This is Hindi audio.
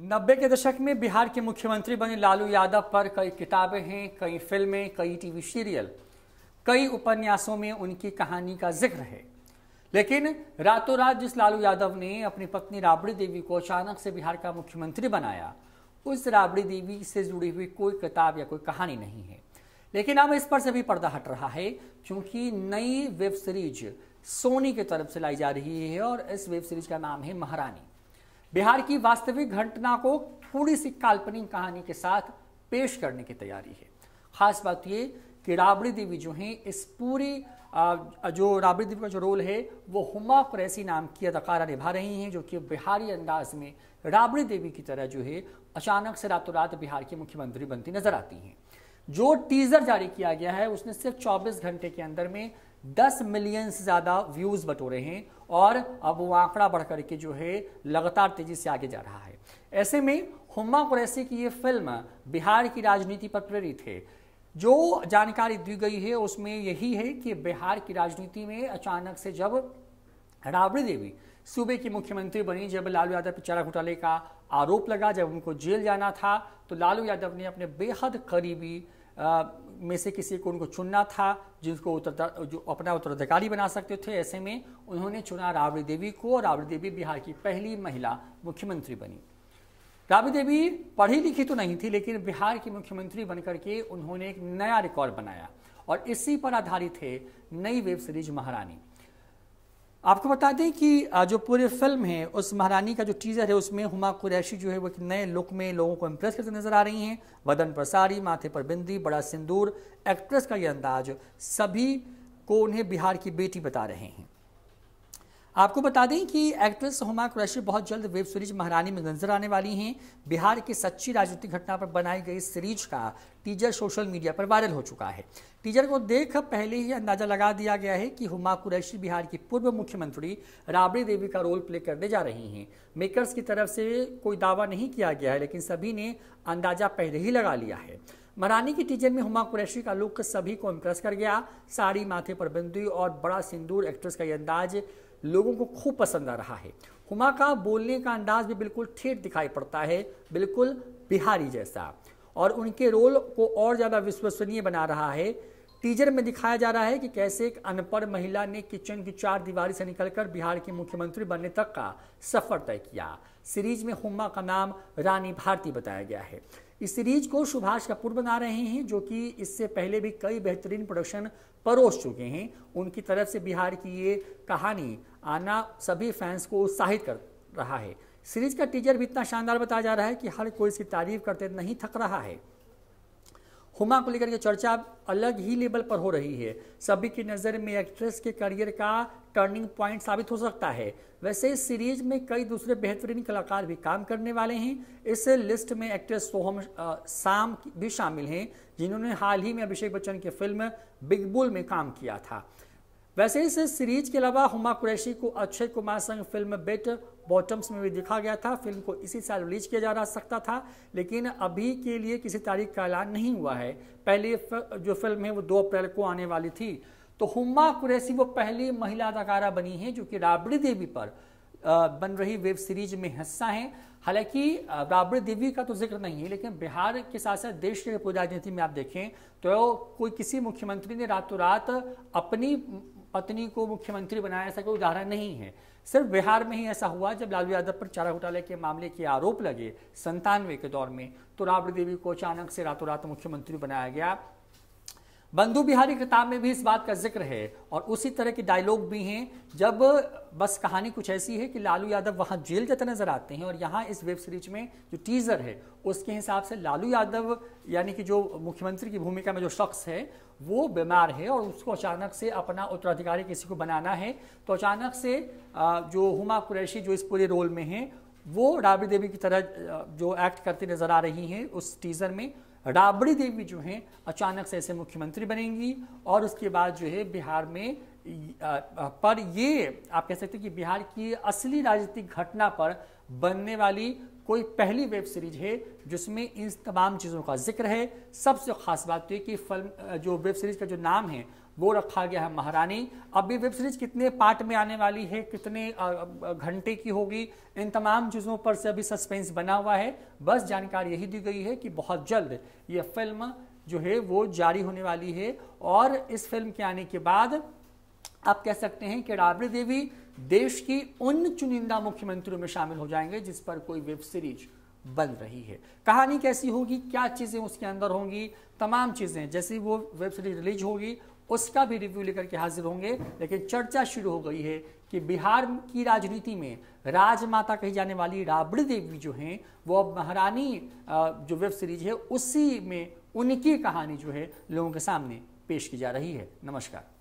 नब्बे के दशक में बिहार के मुख्यमंत्री बने लालू यादव पर कई किताबें हैं कई फिल्में कई टीवी सीरियल कई उपन्यासों में उनकी कहानी का जिक्र है लेकिन रातों रात जिस लालू यादव ने अपनी पत्नी राबड़ी देवी को अचानक से बिहार का मुख्यमंत्री बनाया उस राबड़ी देवी से जुड़ी हुई कोई किताब या कोई कहानी नहीं है लेकिन अब इस पर से भी पर्दा हट रहा है क्योंकि नई वेब सीरीज सोनी की तरफ से लाई जा रही है और इस वेब सीरीज का नाम है महारानी बिहार की वास्तविक घटना को थोड़ी सी काल्पनिक कहानी के साथ पेश करने की तैयारी है खास बात ये कि राबड़ी देवी जो हैं इस पूरी जो राबड़ी देवी का जो रोल है वो हुमा कुरैसी नाम की अदाकारा निभा रही हैं जो कि बिहारी अंदाज में राबड़ी देवी की तरह जो है अचानक से रातों रात बिहार की मुख्यमंत्री बनती नजर आती हैं जो टीज़र जारी किया गया है उसने सिर्फ 24 घंटे के अंदर में 10 मिलियन से ज़्यादा व्यूज़ बटोरे हैं और अब वो आंकड़ा बढ़ करके जो है लगातार तेज़ी से आगे जा रहा है ऐसे में हुमा कुरैसी की ये फिल्म बिहार की राजनीति पर प्रेरित है जो जानकारी दी गई है उसमें यही है कि बिहार की राजनीति में अचानक से जब राबड़ी देवी सूबे की मुख्यमंत्री बनी जब लालू यादव पर चारा घोटाले का आरोप लगा जब उनको जेल जाना था तो लालू यादव ने अपने बेहद करीबी में से किसी को उनको चुनना था जिनको उत्तर जो अपना उत्तराधिकारी बना सकते थे ऐसे में उन्होंने चुना राबड़ी देवी को और राबड़ी देवी बिहार की पहली महिला मुख्यमंत्री बनी राबड़ी देवी पढ़ी लिखी तो नहीं थी लेकिन बिहार की मुख्यमंत्री बनकर के उन्होंने एक नया रिकॉर्ड बनाया और इसी पर आधारित है नई वेब सीरीज महारानी आपको बता दें कि जो पूरी फिल्म है उस महारानी का जो टीज़र है उसमें हुमा कुरैशी जो है वो एक नए लुक में लोगों को इम्प्रेस करते नजर आ रही हैं वदन पर साड़ी माथे पर बिंदी बड़ा सिंदूर एक्ट्रेस का ये अंदाज सभी को उन्हें बिहार की बेटी बता रहे हैं आपको बता दें कि एक्ट्रेस हुमा कुरैशी बहुत जल्द वेब सीरीज महारानी में नजर आने वाली हैं बिहार की सच्ची राजनीतिक घटना पर बनाई गई सीरीज का टीजर सोशल मीडिया पर वायरल हो चुका है टीजर को देख पहले ही अंदाजा लगा दिया गया है कि हुमा कुरैशी बिहार की पूर्व मुख्यमंत्री राबड़ी देवी का रोल प्ले करने जा रही हैं मेकर्स की तरफ से कोई दावा नहीं किया गया है लेकिन सभी ने अंदाजा पहले ही लगा लिया है महारानी की टीजर में हुमा कुरैशी का लुक सभी को इम्प्रेस कर गया साड़ी माथे पर बिंदु और बड़ा सिंदूर एक्ट्रेस का ये अंदाज लोगों को खूब पसंद आ रहा है हुमा का बोलने का अंदाज भी बिल्कुल ठेठ दिखाई पड़ता है बिल्कुल बिहारी जैसा और उनके रोल को और ज़्यादा विश्वसनीय बना रहा है टीजर में दिखाया जा रहा है कि कैसे एक अनपढ़ महिला ने किचन की चार दीवारी से निकलकर बिहार के मुख्यमंत्री बनने तक का सफर तय किया सीरीज में हुमा का नाम रानी भारती बताया गया है इस सीरीज को सुभाष कपूर बना रहे हैं जो कि इससे पहले भी कई बेहतरीन प्रोडक्शन परोस चुके हैं उनकी तरफ से बिहार की ये कहानी आना सभी फैंस को उत्साहित कर रहा है सीरीज का टीजर भी इतना शानदार बताया जा रहा है कि हर कोई इसकी तारीफ करते नहीं थक रहा है हुमा को लेकर के चर्चा अलग ही लेवल पर हो रही है सभी की नज़र में एक्ट्रेस के करियर का टर्निंग पॉइंट साबित हो सकता है वैसे इस सीरीज में कई दूसरे बेहतरीन कलाकार भी काम करने वाले हैं इस लिस्ट में एक्ट्रेस सोहम शाम भी शामिल हैं जिन्होंने हाल ही में अभिषेक बच्चन की फिल्म बिग बुल में काम किया था वैसे इस सीरीज के अलावा हुमा कुरैशी को अक्षय कुमार संग फिल्म बेट बॉटम्स में भी देखा गया था फिल्म को इसी साल रिलीज किया जा रहा सकता था लेकिन अभी के लिए किसी तारीख का ऐलान नहीं हुआ है पहली जो फिल्म है वो दो अप्रैल को आने वाली थी तो हुमा कुरैशी वो पहली महिला अदाकारा बनी है जो कि राबड़ी देवी पर बन रही वेब सीरीज में हिस्सा हैं हालांकि राबड़ी देवी का तो जिक्र नहीं है लेकिन बिहार के साथ साथ देश के राजनीति में आप देखें तो कोई किसी मुख्यमंत्री ने रातों रात अपनी पत्नी को मुख्यमंत्री बनाया ऐसा कोई उदाहरण नहीं है सिर्फ बिहार में ही ऐसा हुआ जब लालू यादव पर चारा घोटाले के मामले के आरोप लगे संतानवे के दौर में तो राबड़ी देवी को अचानक से रातों रात मुख्यमंत्री बनाया गया बंधु बिहारी किताब में भी इस बात का जिक्र है और उसी तरह के डायलॉग भी हैं जब बस कहानी कुछ ऐसी है कि लालू यादव वहाँ जेल जाते नजर आते हैं और यहाँ इस वेब सीरीज में जो टीजर है उसके हिसाब से लालू यादव यानी कि जो मुख्यमंत्री की भूमिका में जो शख्स है वो बीमार है और उसको अचानक से अपना उत्तराधिकारी किसी को बनाना है तो अचानक से जो हुमा कुरैशी जो इस पूरे रोल में है वो राबड़ी देवी की तरह जो एक्ट करती नजर आ रही हैं उस टीजर में राबड़ी देवी जो हैं अचानक से ऐसे मुख्यमंत्री बनेंगी और उसके बाद जो है बिहार में पर ये आप कह सकते हैं कि बिहार की असली राजनीतिक घटना पर बनने वाली कोई पहली वेब सीरीज है जिसमें इन तमाम चीज़ों का जिक्र है सबसे खास बात तो ये कि फिल्म जो वेब सीरीज का जो नाम है वो रखा गया है महारानी अब ये वेब सीरीज कितने पार्ट में आने वाली है कितने घंटे की होगी इन तमाम चीज़ों पर से अभी सस्पेंस बना हुआ है बस जानकारी यही दी गई है कि बहुत जल्द ये फिल्म जो है वो जारी होने वाली है और इस फिल्म के आने के बाद आप कह सकते हैं कि राबड़ी देवी देश की उन चुनिंदा मुख्यमंत्रियों में शामिल हो जाएंगे जिस पर कोई वेब सीरीज बन रही है कहानी कैसी होगी क्या चीज़ें उसके अंदर होंगी तमाम चीज़ें जैसे वो वेब सीरीज रिलीज होगी उसका भी रिव्यू लेकर के हाजिर होंगे लेकिन चर्चा शुरू हो गई है कि बिहार की राजनीति में राजमाता कही जाने वाली राबड़ी देवी जो हैं वो अब महारानी जो वेब सीरीज है उसी में उनकी कहानी जो है लोगों के सामने पेश की जा रही है नमस्कार